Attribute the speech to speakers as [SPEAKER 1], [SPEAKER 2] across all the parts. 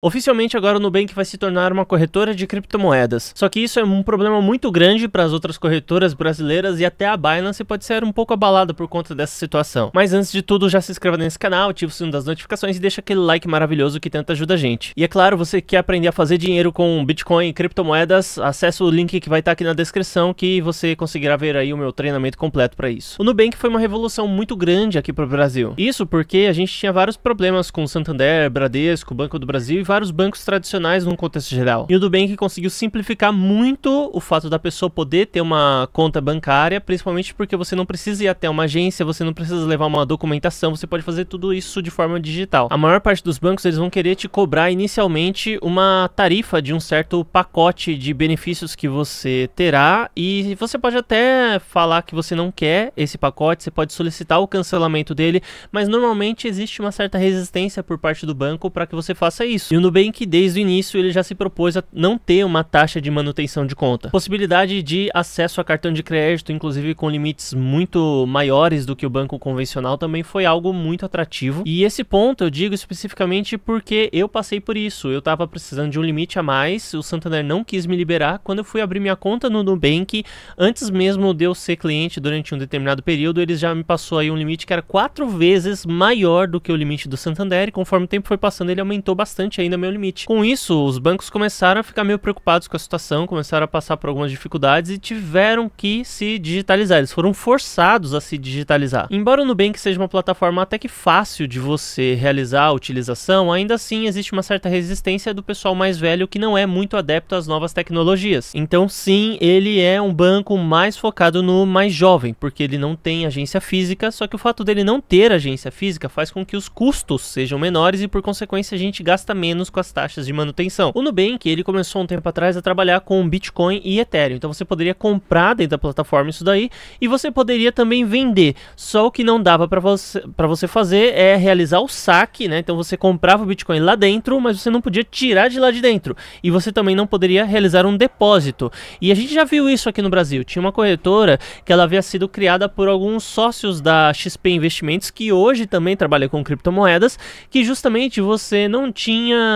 [SPEAKER 1] Oficialmente agora o Nubank vai se tornar uma corretora de criptomoedas. Só que isso é um problema muito grande para as outras corretoras brasileiras e até a Binance pode ser um pouco abalada por conta dessa situação. Mas antes de tudo, já se inscreva nesse canal, ativa o sino das notificações e deixa aquele like maravilhoso que tanto ajuda a gente. E é claro, você quer aprender a fazer dinheiro com Bitcoin e criptomoedas, acesse o link que vai estar aqui na descrição que você conseguirá ver aí o meu treinamento completo para isso. O Nubank foi uma revolução muito grande aqui para o Brasil. Isso porque a gente tinha vários problemas com Santander, Bradesco, Banco do Brasil vários bancos tradicionais num contexto geral. E o Nubank conseguiu simplificar muito o fato da pessoa poder ter uma conta bancária, principalmente porque você não precisa ir até uma agência, você não precisa levar uma documentação, você pode fazer tudo isso de forma digital. A maior parte dos bancos eles vão querer te cobrar inicialmente uma tarifa de um certo pacote de benefícios que você terá e você pode até falar que você não quer esse pacote, você pode solicitar o cancelamento dele, mas normalmente existe uma certa resistência por parte do banco para que você faça isso. E o Nubank, desde o início, ele já se propôs a não ter uma taxa de manutenção de conta. Possibilidade de acesso a cartão de crédito, inclusive com limites muito maiores do que o banco convencional, também foi algo muito atrativo. E esse ponto eu digo especificamente porque eu passei por isso. Eu estava precisando de um limite a mais, o Santander não quis me liberar. Quando eu fui abrir minha conta no Nubank, antes mesmo de eu ser cliente durante um determinado período, eles já me passou aí um limite que era quatro vezes maior do que o limite do Santander. E conforme o tempo foi passando, ele aumentou bastante aí ainda meu limite. Com isso, os bancos começaram a ficar meio preocupados com a situação, começaram a passar por algumas dificuldades e tiveram que se digitalizar. Eles foram forçados a se digitalizar. Embora o Nubank seja uma plataforma até que fácil de você realizar a utilização, ainda assim existe uma certa resistência do pessoal mais velho que não é muito adepto às novas tecnologias. Então, sim, ele é um banco mais focado no mais jovem, porque ele não tem agência física, só que o fato dele não ter agência física faz com que os custos sejam menores e por consequência a gente gasta menos menos com as taxas de manutenção. O Nubank, ele começou um tempo atrás a trabalhar com Bitcoin e Ethereum, então você poderia comprar dentro da plataforma isso daí e você poderia também vender. Só o que não dava para você, pra você fazer é realizar o saque, né? Então você comprava o Bitcoin lá dentro, mas você não podia tirar de lá de dentro. E você também não poderia realizar um depósito. E a gente já viu isso aqui no Brasil. Tinha uma corretora que ela havia sido criada por alguns sócios da XP Investimentos, que hoje também trabalha com criptomoedas, que justamente você não tinha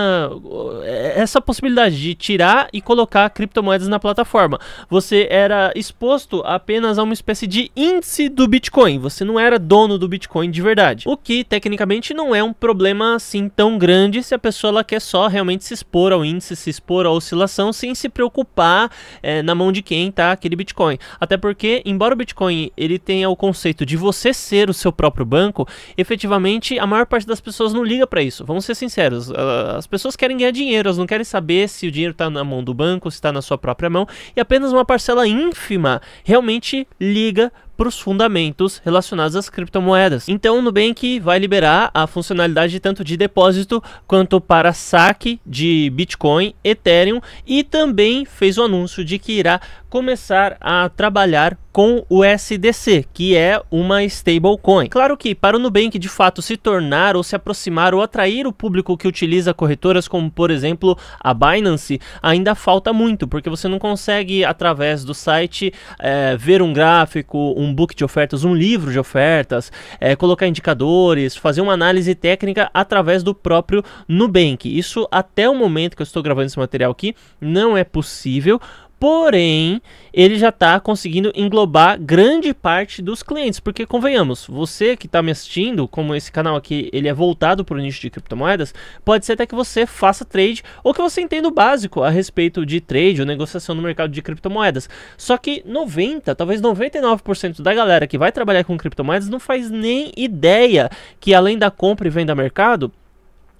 [SPEAKER 1] eh, essa possibilidade de tirar e colocar criptomoedas na plataforma. Você era exposto apenas a uma espécie de índice do Bitcoin. Você não era dono do Bitcoin de verdade. O que tecnicamente não é um problema assim tão grande se a pessoa quer só realmente se expor ao índice, se expor à oscilação, sem se preocupar é, na mão de quem está aquele Bitcoin. Até porque, embora o Bitcoin ele tenha o conceito de você ser o seu próprio banco, efetivamente a maior parte das pessoas não liga para isso. Vamos ser sinceros, as pessoas querem ganhar dinheiro, elas não querem saber se o dinheiro está na mão do banco, se está na sua própria mão, e apenas uma parcela ínfima realmente liga para os fundamentos relacionados às criptomoedas. Então o Nubank vai liberar a funcionalidade tanto de depósito quanto para saque de Bitcoin, Ethereum e também fez o anúncio de que irá começar a trabalhar com o SDC, que é uma stablecoin. Claro que para o Nubank de fato se tornar ou se aproximar ou atrair o público que utiliza corretoras como por exemplo a Binance, ainda falta muito, porque você não consegue através do site é, ver um gráfico, um book de ofertas, um livro de ofertas, é, colocar indicadores, fazer uma análise técnica através do próprio Nubank. Isso até o momento que eu estou gravando esse material aqui não é possível, Porém, ele já está conseguindo englobar grande parte dos clientes, porque convenhamos, você que está me assistindo, como esse canal aqui, ele é voltado para o nicho de criptomoedas, pode ser até que você faça trade ou que você entenda o básico a respeito de trade ou negociação no mercado de criptomoedas. Só que 90, talvez 99% da galera que vai trabalhar com criptomoedas não faz nem ideia que além da compra e venda mercado,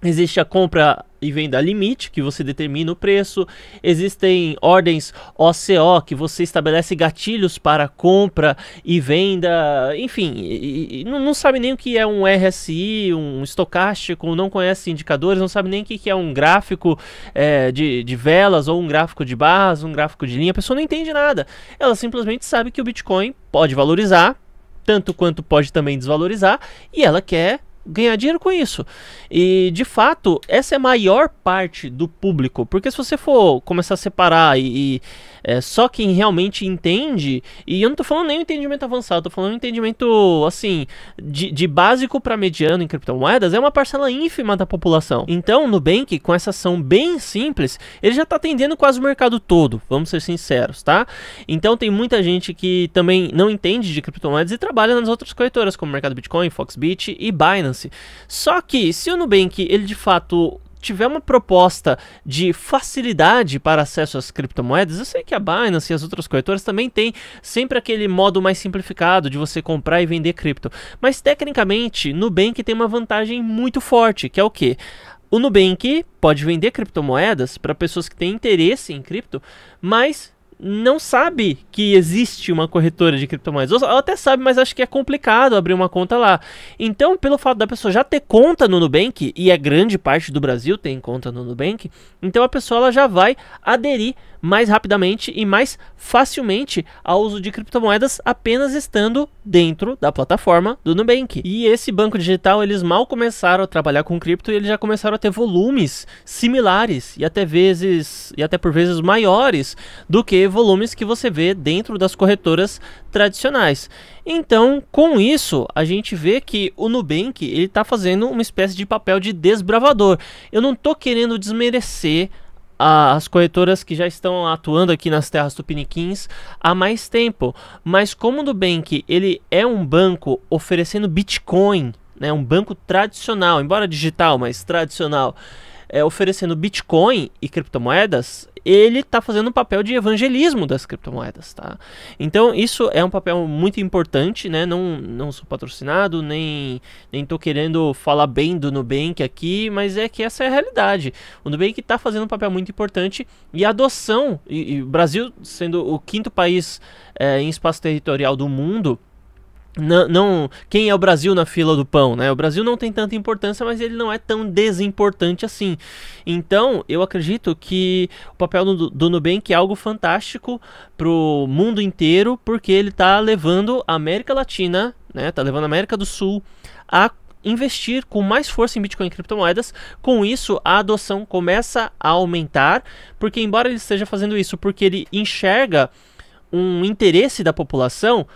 [SPEAKER 1] Existe a compra e venda limite, que você determina o preço. Existem ordens OCO, que você estabelece gatilhos para compra e venda. Enfim, e, e, não, sabe nem o que é um RSI, um estocástico, não conhece indicadores, não sabe nem o que é um gráfico é, de, de velas, ou um gráfico de barras, um gráfico de linha. A pessoa não entende nada. Ela simplesmente sabe que o Bitcoin pode valorizar, tanto quanto pode também desvalorizar, e ela quer ganhar dinheiro com isso. E de fato, essa é a maior parte do público, porque se você for começar a separar e, e é, só quem realmente entende, e eu não tô falando nem um entendimento avançado, tô falando um entendimento, assim, de, de básico para mediano em criptomoedas, é uma parcela ínfima da população. Então, o Nubank, com essa ação bem simples, ele já tá atendendo quase o mercado todo, vamos ser sinceros, tá? Então, tem muita gente que também não entende de criptomoedas e trabalha nas outras corretoras, como Mercado Bitcoin, Foxbit e Binance. Só que, se o Nubank, ele de fato tiver uma proposta de facilidade para acesso às criptomoedas, eu sei que a Binance e as outras corretoras também têm sempre aquele modo mais simplificado de você comprar e vender cripto. Mas tecnicamente, Nubank tem uma vantagem muito forte, que é o que? O Nubank pode vender criptomoedas para pessoas que têm interesse em cripto, mas não sabe que existe uma corretora de criptomoedas. Ou ela até sabe, mas acho que é complicado abrir uma conta lá. Então, pelo fato da pessoa já ter conta no Nubank, e a é grande parte do Brasil tem conta no Nubank, então a pessoa ela já vai aderir mais rapidamente e mais facilmente ao uso de criptomoedas apenas estando dentro da plataforma do Nubank. E esse banco digital, eles mal começaram a trabalhar com cripto e eles já começaram a ter volumes similares e até vezes e até por vezes maiores do que volumes que você vê dentro das corretoras tradicionais. Então, com isso, a gente vê que o Nubank ele está fazendo uma espécie de papel de desbravador. Eu não estou querendo desmerecer as corretoras que já estão atuando aqui nas terras tupiniquins há mais tempo, mas como o Nubank ele é um banco oferecendo Bitcoin, né, um banco tradicional, embora digital, mas tradicional é, oferecendo Bitcoin e criptomoedas, ele está fazendo um papel de evangelismo das criptomoedas, tá? Então isso é um papel muito importante, né? Não, não sou patrocinado, nem nem tô querendo falar bem do Nubank aqui, mas é que essa é a realidade. O Nubank está fazendo um papel muito importante e a adoção, e, e o Brasil sendo o quinto país é, em espaço territorial do mundo, não, não, quem é o Brasil na fila do pão, né? O Brasil não tem tanta importância, mas ele não é tão desimportante assim. Então, eu acredito que o papel do, do Nubank é algo fantástico pro mundo inteiro, porque ele tá levando a América Latina, né? Tá levando a América do Sul a investir com mais força em Bitcoin e criptomoedas. Com isso, a adoção começa a aumentar, porque embora ele esteja fazendo isso porque ele enxerga um interesse da população,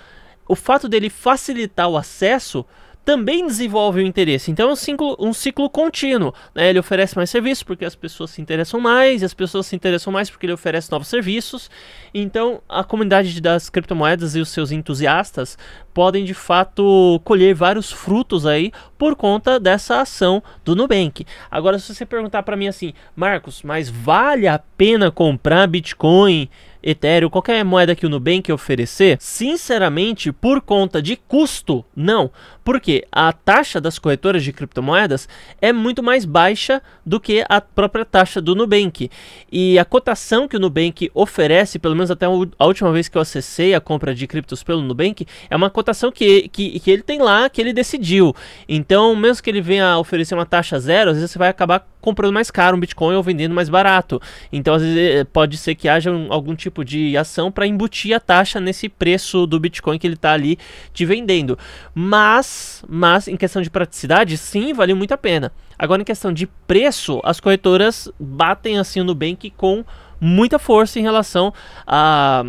[SPEAKER 1] o fato dele facilitar o acesso também desenvolve o interesse. Então é um ciclo, um ciclo contínuo. Né? Ele oferece mais serviços porque as pessoas se interessam mais, e as pessoas se interessam mais porque ele oferece novos serviços. Então a comunidade das criptomoedas e os seus entusiastas podem de fato colher vários frutos aí por conta dessa ação do Nubank. Agora, se você perguntar para mim assim, Marcos, mas vale a pena comprar Bitcoin? Ethereum, qualquer moeda que o Nubank oferecer, sinceramente, por conta de custo, não. Porque a taxa das corretoras de criptomoedas é muito mais baixa do que a própria taxa do Nubank. E a cotação que o Nubank oferece, pelo menos até a última vez que eu acessei a compra de criptos pelo Nubank, é uma cotação que, que, que ele tem lá, que ele decidiu. Então, mesmo que ele venha oferecer uma taxa zero, às vezes você vai acabar comprando mais caro um Bitcoin ou vendendo mais barato. Então, às vezes eh, pode ser que haja algum tipo tipo de ação para embutir a taxa nesse preço do Bitcoin que ele está ali te vendendo. Mas, mas em questão de praticidade, sim, vale muito a pena. Agora, em questão de preço, as corretoras batem assim no Nubank com muita força em relação a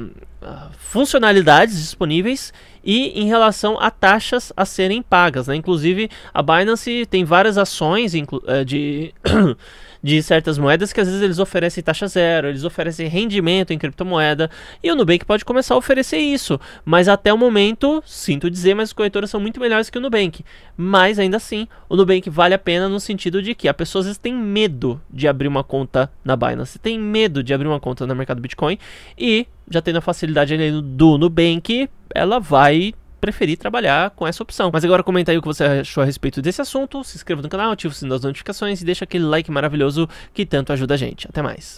[SPEAKER 1] funcionalidades disponíveis e em relação a taxas a serem pagas. Né? Inclusive, a Binance tem várias ações eh, de, de certas moedas que às vezes eles oferecem taxa zero, eles oferecem rendimento em criptomoeda e o Nubank pode começar a oferecer isso. Mas até o momento, sinto dizer, mas as corretoras são muito melhores que o Nubank. Mas ainda assim, o Nubank vale a pena no sentido de que a pessoa às vezes tem medo de abrir uma conta na Binance, tem medo de abrir uma conta no mercado Bitcoin e já tendo a facilidade do Nubank, ela vai preferir trabalhar com essa opção. Mas agora comenta aí o que você achou a respeito desse assunto, se inscreva no canal, ative o sininho das notificações e deixa aquele like maravilhoso que tanto ajuda a gente. Até mais!